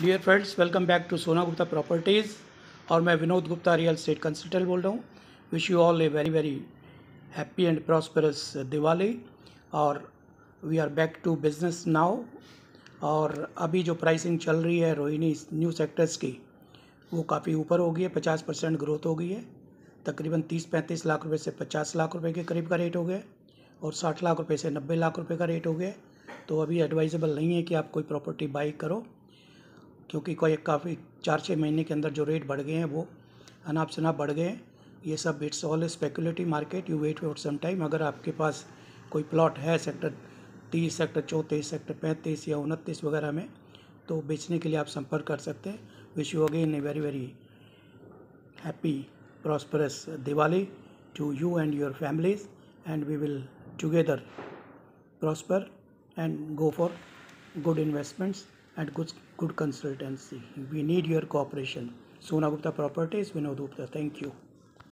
Dear friends welcome back to Sona Gupta properties और मैं Vinod Gupta real estate consultant बोल रहा हूँ wish you all a very very happy and prosperous Diwali और we are back to business now और अभी जो प्राइसिंग चल रही है रोहिणी न्यू सेक्टर्स की वो काफ़ी ऊपर हो गई है पचास परसेंट ग्रोथ हो गई है तकरीबन तीस पैंतीस लाख रुपये से पचास लाख रुपये के करीब का रेट हो गया और साठ लाख रुपये से नब्बे लाख रुपये का रेट हो गया तो अभी एडवाइजेबल नहीं है कि आप कोई प्रॉपर्टी बाई करो क्योंकि कोई काफ़ी चार छः महीने के अंदर जो रेट बढ़ गए हैं वो अनाप शनाप बढ़ गए हैं ये सब it's all speculative market you wait for some time अगर आपके पास कोई प्लॉट है सेक्टर तीस सेक्टर चौंतीस सेक्टर पैंतीस या उनतीस वगैरह में तो बेचने के लिए आप संपर्क कर सकते हैं wish you again a very very happy prosperous Diwali to you and your families and we will together prosper and go for good investments and good, good consultancy. We need your cooperation. Sona Gupta Properties, Vinod Gupta. Thank you.